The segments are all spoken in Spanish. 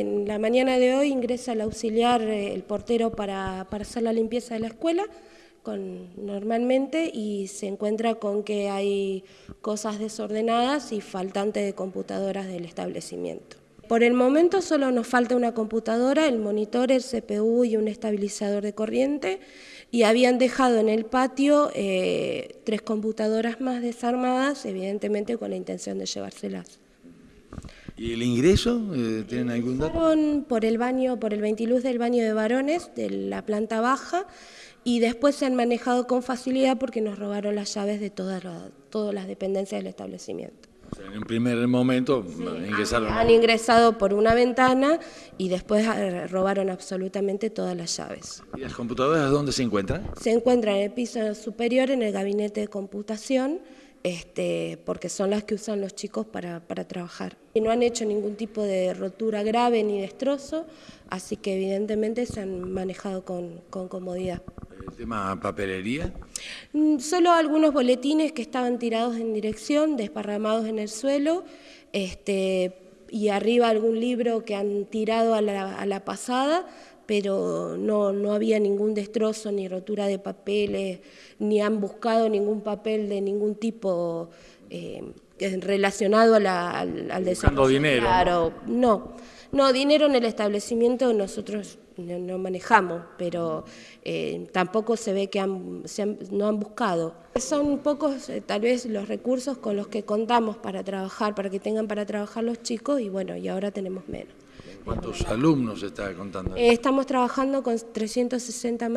En la mañana de hoy ingresa el auxiliar, eh, el portero, para, hacer la limpieza de la escuela con, normalmente y se encuentra con que hay cosas desordenadas y faltante de computadoras del establecimiento. Por el momento solo nos falta una computadora, el monitor, el CPU y un estabilizador de corriente y habían dejado en el patio eh, tres computadoras más desarmadas, evidentemente con la intención de llevárselas. ¿Y el ingreso? Eh, ¿Tienen algún dato? Por el baño, por el ventiluz del baño de varones, de la planta baja, y después se han manejado con facilidad porque nos robaron las llaves de todas las, dependencias del establecimiento. en un primer momento ingresaron. Han, ingresado por una ventana y después eh, robaron absolutamente todas las llaves. ¿Y las computadoras dónde se encuentran? Se encuentran en el piso superior, en el gabinete de computación. Este, porque son las que usan los chicos para, trabajar. Y no han hecho ningún tipo de rotura grave ni destrozo, así que evidentemente se han manejado con, con comodidad. ¿El tema papelería? Mm, solo algunos boletines que estaban tirados en dirección, desparramados en el suelo, este, y arriba algún libro que han tirado a la pasada, pero no, no había ningún destrozo ni rotura de papeles, ni han buscado ningún papel de ningún tipo eh, relacionado al, al desarrollo. dinero. Claro, ¿no? no. dinero en el establecimiento nosotros no, manejamos, pero eh, tampoco se ve que han, no han buscado. Son pocos eh, tal vez los recursos con los que contamos para trabajar, para que tengan para trabajar los chicos y bueno, y ahora tenemos menos. ¿Cuántos alumnos está contando? estamos trabajando con 360,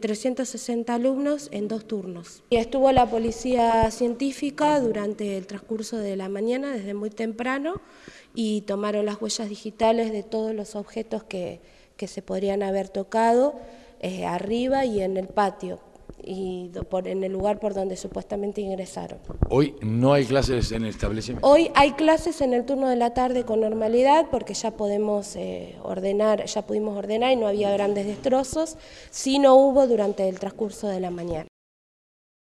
360 eh, alumnos en dos turnos. estuvo la policía científica durante el transcurso de la mañana, desde muy temprano, y tomaron las huellas digitales de todos los objetos que, que se podrían haber tocado eh, arriba y en el patio y en el lugar por donde supuestamente ingresaron. Hoy no hay clases en el establecimiento. Hoy hay clases en el turno de la tarde con normalidad porque ya podemos eh, ordenar, ya pudimos ordenar y no había grandes destrozos, si no hubo durante el transcurso de la mañana.